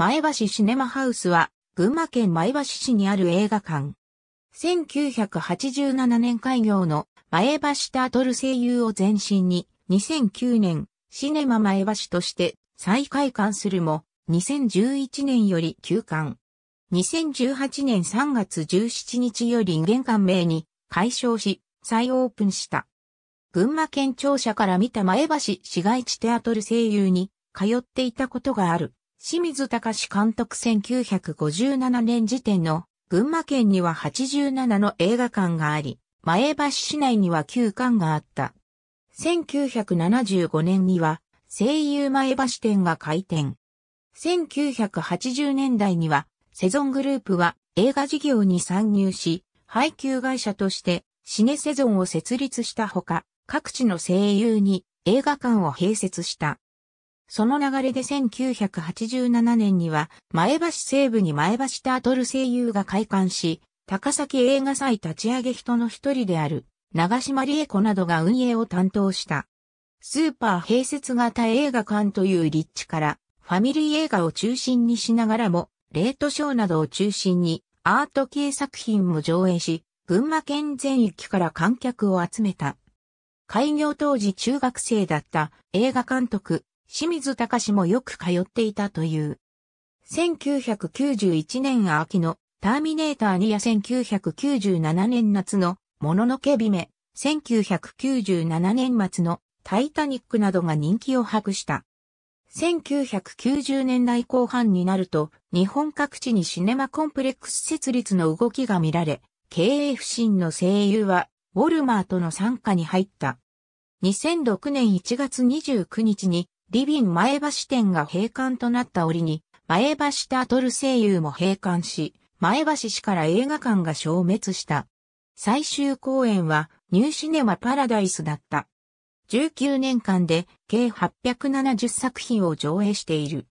前橋シネマハウスは、群馬県前橋市にある映画館。1987年開業の前橋タートル声優を前身に、2009年、シネマ前橋として再開館するも、2011年より休館。2018年3月17日より玄関名に解消し、再オープンした。群馬県庁舎から見た前橋市街地テアトル声優に通っていたことがある。清水隆監督1957年時点の群馬県には87の映画館があり、前橋市内には9館があった。1975年には声優前橋店が開店。1980年代にはセゾングループは映画事業に参入し、配給会社としてシネセゾンを設立したほか、各地の声優に映画館を併設した。その流れで1987年には、前橋西部に前橋タートル声優が開館し、高崎映画祭立ち上げ人の一人である、長島理恵子などが運営を担当した。スーパー併設型映画館という立地から、ファミリー映画を中心にしながらも、レートショーなどを中心に、アート系作品も上映し、群馬県全域から観客を集めた。開業当時中学生だった映画監督、清水隆もよく通っていたという。1991年秋のターミネーター2や1997年夏のもののけ姫、1997年末のタイタニックなどが人気を博した。1990年代後半になると、日本各地にシネマコンプレックス設立の動きが見られ、経営不振の声優は、ウォルマーとの参加に入った。2006年1月29日に、リビン前橋店が閉館となった折に、前橋タートル声優も閉館し、前橋市から映画館が消滅した。最終公演はニューシネマパラダイスだった。19年間で計870作品を上映している。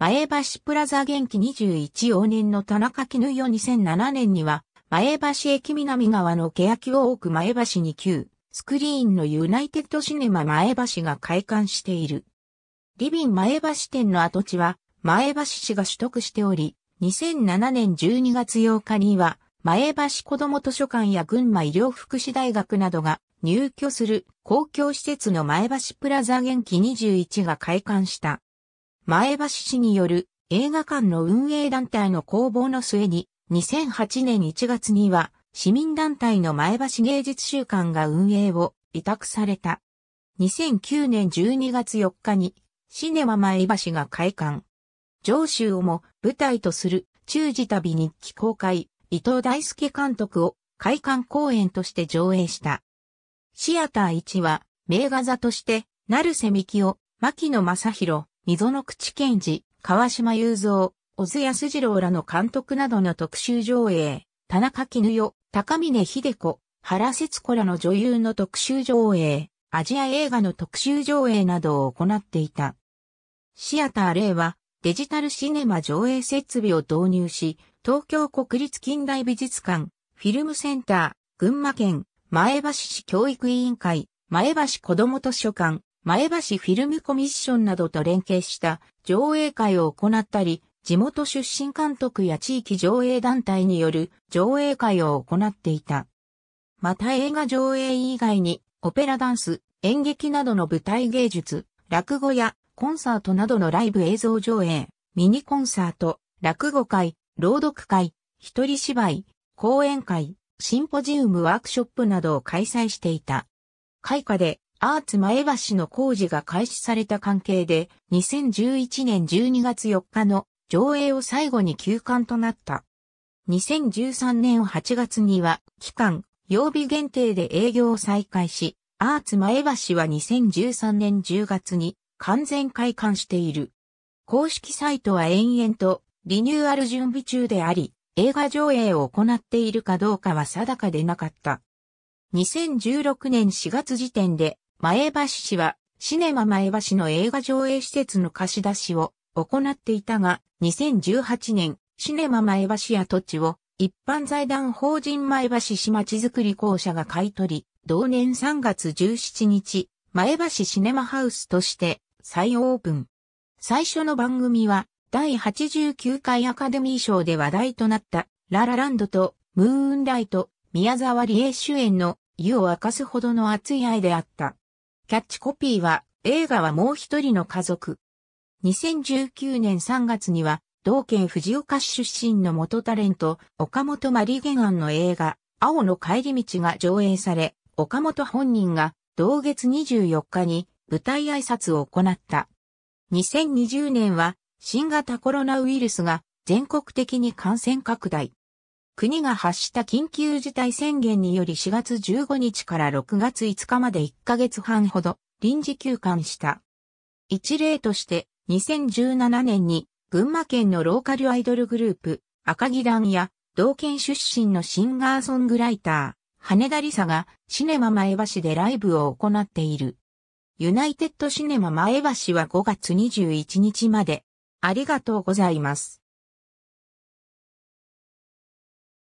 前橋プラザ元気21往年の田中絹代2007年には、前橋駅南側の欅を多く前橋に旧、スクリーンのユナイテッドシネマ前橋が開館している。リビン前橋店の跡地は、前橋市が取得しており、2007年12月8日には、前橋子ども図書館や群馬医療福祉大学などが入居する公共施設の前橋プラザ元気21が開館した。前橋市による映画館の運営団体の工房の末に、2008年1月には市民団体の前橋芸術週間が運営を委託された。2009年12月4日にシネマ前橋が開館。上州をも舞台とする中時旅日記公開、伊藤大輔監督を開館公演として上映した。シアター1は、名画座として、成瀬希を、牧野正宏、溝の口健治、川島雄三、小津安二郎らの監督などの特集上映、田中絹代、高峰秀子、原節子らの女優の特集上映、アジア映画の特集上映などを行っていた。シアターレイはデジタルシネマ上映設備を導入し、東京国立近代美術館、フィルムセンター、群馬県、前橋市教育委員会、前橋子ども図書館、前橋フィルムコミッションなどと連携した上映会を行ったり、地元出身監督や地域上映団体による上映会を行っていた。また映画上映以外に、オペラダンス、演劇などの舞台芸術、落語やコンサートなどのライブ映像上映、ミニコンサート、落語会、朗読会、一人芝居、講演会、シンポジウムワークショップなどを開催していた。開花でアーツ前橋の工事が開始された関係で2011年12月4日の上映を最後に休館となった。2013年8月には期間、曜日限定で営業を再開し、アーツ前橋は2013年10月に完全開館している。公式サイトは延々とリニューアル準備中であり、映画上映を行っているかどうかは定かでなかった。2016年4月時点で、前橋市は、シネマ前橋の映画上映施設の貸し出しを行っていたが、2018年、シネマ前橋や土地を一般財団法人前橋市町づくり公社が買い取り、同年3月17日、前橋シネマハウスとして再オープン。最初の番組は、第89回アカデミー賞で話題となった、ララランドと、ムーンライト、宮沢理恵主演の、湯を明かすほどの熱い愛であった。キャッチコピーは、映画はもう一人の家族。2019年3月には、同県藤岡市出身の元タレント、岡本マリゲガンの映画、青の帰り道が上映され、岡本本人が、同月24日に、舞台挨拶を行った。2020年は新型コロナウイルスが全国的に感染拡大。国が発した緊急事態宣言により4月15日から6月5日まで1ヶ月半ほど臨時休館した。一例として2017年に群馬県のローカルアイドルグループ赤木団や同県出身のシンガーソングライター羽田理沙がシネマ前橋でライブを行っている。ユナイテッドシネマ前橋は5月21日まで。ありがとうございます。